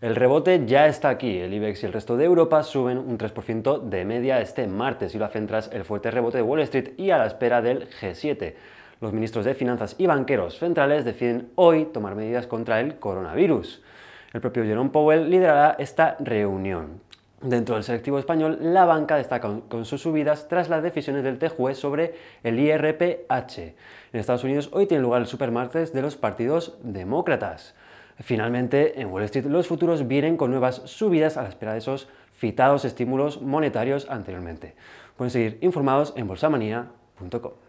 El rebote ya está aquí, el IBEX y el resto de Europa suben un 3% de media este martes y lo hacen tras el fuerte rebote de Wall Street y a la espera del G7. Los ministros de Finanzas y banqueros centrales deciden hoy tomar medidas contra el coronavirus. El propio Jerome Powell liderará esta reunión. Dentro del selectivo español, la banca destaca con sus subidas tras las decisiones del TJUE sobre el IRPH. En Estados Unidos hoy tiene lugar el supermartes de los partidos demócratas. Finalmente, en Wall Street los futuros vienen con nuevas subidas a la espera de esos citados estímulos monetarios anteriormente. Pueden seguir informados en bolsamanía.com.